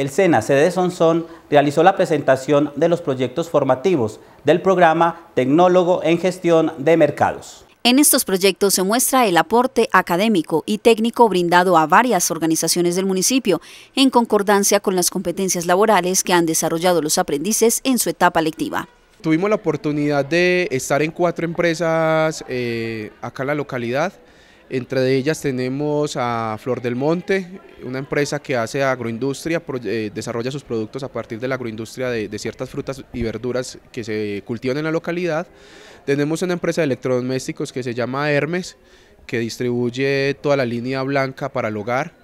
el SENA sede de Sonsón realizó la presentación de los proyectos formativos del programa Tecnólogo en Gestión de Mercados. En estos proyectos se muestra el aporte académico y técnico brindado a varias organizaciones del municipio, en concordancia con las competencias laborales que han desarrollado los aprendices en su etapa lectiva. Tuvimos la oportunidad de estar en cuatro empresas eh, acá en la localidad, entre ellas tenemos a Flor del Monte, una empresa que hace agroindustria, eh, desarrolla sus productos a partir de la agroindustria de, ciertas frutas y verduras que se cultivan en la localidad. Tenemos una empresa de electrodomésticos que se llama Hermes, que distribuye toda la línea blanca para el hogar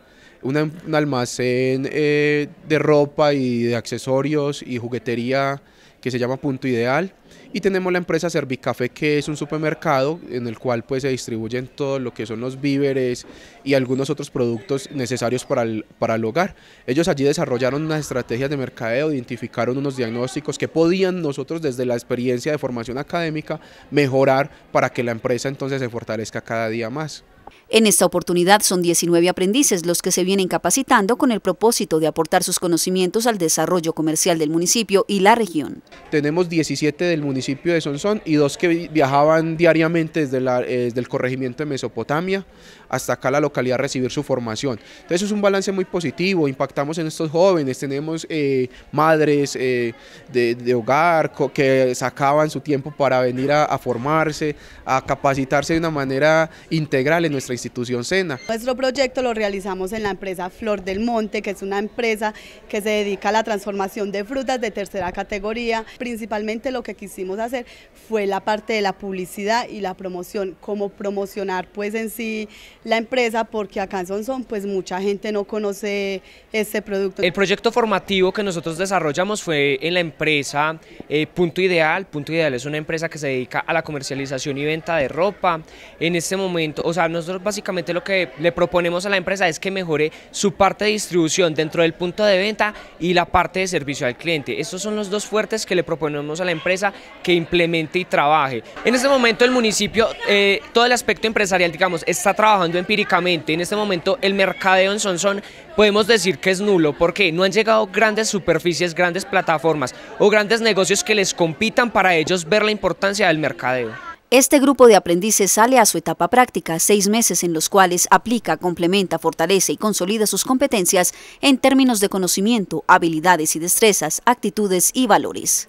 un almacén eh, de ropa y de accesorios y juguetería que se llama Punto Ideal y tenemos la empresa Servicafé que es un supermercado en el cual pues se distribuyen todo lo que son los víveres y algunos otros productos necesarios para el, para el hogar. Ellos allí desarrollaron unas estrategias de mercadeo, identificaron unos diagnósticos que podían nosotros desde la experiencia de formación académica mejorar para que la empresa entonces se fortalezca cada día más. En esta oportunidad son 19 aprendices los que se vienen capacitando con el propósito de aportar sus conocimientos al desarrollo comercial del municipio y la región. Tenemos 17 del municipio de Sonsón y dos que viajaban diariamente eh, desde, el corregimiento de Mesopotamia hasta acá la localidad a recibir su formación. Entonces es un balance muy positivo, impactamos en estos jóvenes, tenemos eh, madres eh, de, hogar que sacaban su tiempo para venir a, formarse, a capacitarse de una manera integral en nuestra institución SENA. Nuestro proyecto lo realizamos en la empresa Flor del Monte, que es una empresa que se dedica a la transformación de frutas de tercera categoría. Principalmente lo que quisimos hacer fue la parte de la publicidad y la promoción, como promocionar pues en sí la empresa, porque acá en Son pues mucha gente no conoce este producto. El proyecto formativo que nosotros desarrollamos fue en la empresa eh, Punto Ideal. Punto Ideal es una empresa que se dedica a la comercialización y venta de ropa. En este momento, o sea, nos nosotros básicamente lo que le proponemos a la empresa es que mejore su parte de distribución dentro del punto de venta y la parte de servicio al cliente. Estos son los dos fuertes que le proponemos a la empresa que implemente y trabaje. En este momento el municipio, eh, todo el aspecto empresarial, digamos, está trabajando empíricamente. En este momento el mercadeo en Sonsón podemos decir que es nulo porque no han llegado grandes superficies, grandes plataformas o grandes negocios que les compitan para ellos ver la importancia del mercadeo. Este grupo de aprendices sale a su etapa práctica, seis meses en los cuales aplica, complementa, fortalece y consolida sus competencias en términos de conocimiento, habilidades y destrezas, actitudes y valores.